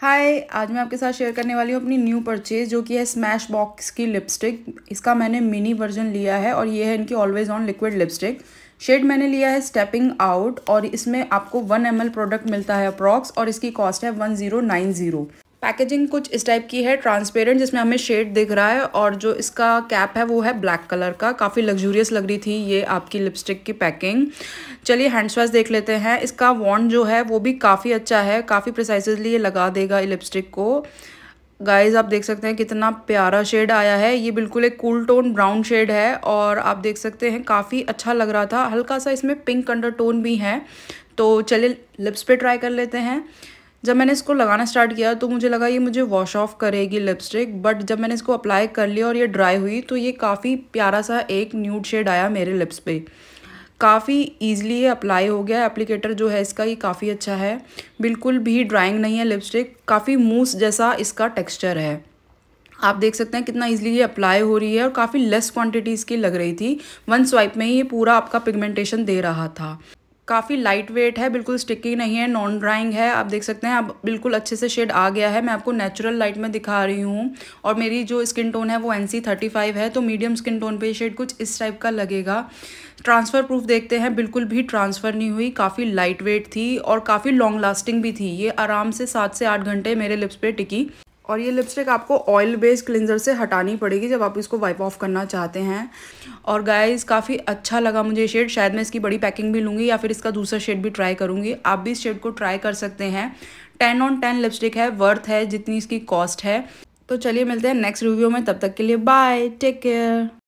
हाय आज मैं आपके साथ शेयर करने वाली हूँ अपनी न्यू परचेज़ जो कि है स्मैश बॉक्स की लिपस्टिक इसका मैंने मिनी वर्जन लिया है और ये है इनकी always on liquid lipstick shade मैंने लिया है स्टेपिंग आउट और इसमें आपको वन एम प्रोडक्ट मिलता है अप्रॉक्स और इसकी कॉस्ट है one zero nine zero packaging कुछ इस टाइप की है ट्रांसपेरेंट जिसमें हमें शेड दिख रहा है और जो इसका कैप है वो है ब्लैक कलर का काफ़ी लग्जूरियस लग रही थी ये आपकी लिपस्टिक की पैकिंग चलिए हैंड्स वॉश देख लेते हैं इसका वॉन्ड जो है वो भी काफ़ी अच्छा है काफ़ी प्रिसाइसली ये लगा देगा लिपस्टिक को गाइस आप देख सकते हैं कितना प्यारा शेड आया है ये बिल्कुल एक कूल टोन ब्राउन शेड है और आप देख सकते हैं काफ़ी अच्छा लग रहा था हल्का सा इसमें पिंक अंडर टोन भी है तो चलिए लिप्स पे ट्राई कर लेते हैं जब मैंने इसको लगाना स्टार्ट किया तो मुझे लगा ये मुझे वॉश ऑफ करेगी लिपस्टिक बट जब मैंने इसको अप्लाई कर लिया और ये ड्राई हुई तो ये काफ़ी प्यारा सा एक न्यूड शेड आया मेरे लिप्स पे काफ़ी ईजिली ये अप्लाई हो गया एप्लीकेटर जो है इसका ये काफ़ी अच्छा है बिल्कुल भी ड्राइंग नहीं है लिपस्टिक काफ़ी मूस जैसा इसका टेक्स्चर है आप देख सकते हैं कितना ईजिली ये अप्लाई हो रही है और काफ़ी लेस क्वान्टिटी इसकी लग रही थी वन स्वाइप में ही ये पूरा आपका पिगमेंटेशन दे रहा था काफ़ी लाइट वेट है बिल्कुल स्टिकी नहीं है नॉन ड्राइंग है आप देख सकते हैं अब बिल्कुल अच्छे से शेड आ गया है मैं आपको नेचुरल लाइट में दिखा रही हूँ और मेरी जो स्किन टोन है वो एन सी थर्टी फाइव है तो मीडियम स्किन टोन पे शेड कुछ इस टाइप का लगेगा ट्रांसफ़र प्रूफ देखते हैं बिल्कुल भी ट्रांसफ़र नहीं हुई काफ़ी लाइट वेट थी और काफ़ी लॉन्ग लास्टिंग भी थी ये आराम से सात से आठ घंटे मेरे लिप्स पर टिकी और ये लिपस्टिक आपको ऑयल बेस्ड क्लिनजर से हटानी पड़ेगी जब आप इसको वाइप ऑफ करना चाहते हैं और गाइस काफ़ी अच्छा लगा मुझे शेड शायद मैं इसकी बड़ी पैकिंग भी लूँगी या फिर इसका दूसरा शेड भी ट्राई करूँगी आप भी इस शेड को ट्राई कर सकते हैं टेन ऑन टेन लिपस्टिक है वर्थ है जितनी इसकी कॉस्ट है तो चलिए मिलते हैं नेक्स्ट रिव्यू में तब तक के लिए बाय टेक केयर